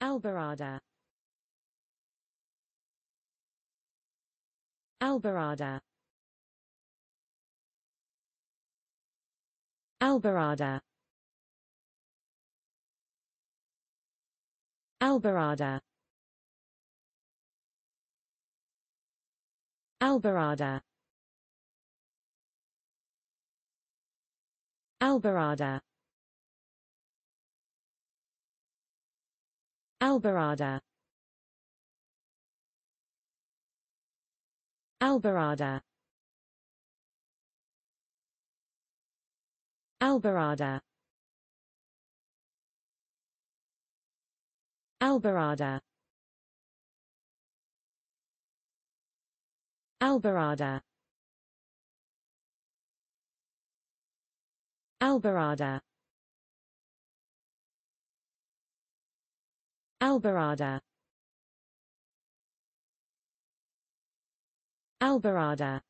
Albarada Albarada Albarada Albarada Albarada Albarada Albarada Albarada Albarada Albarada Albarada Albarada Albarada Albarada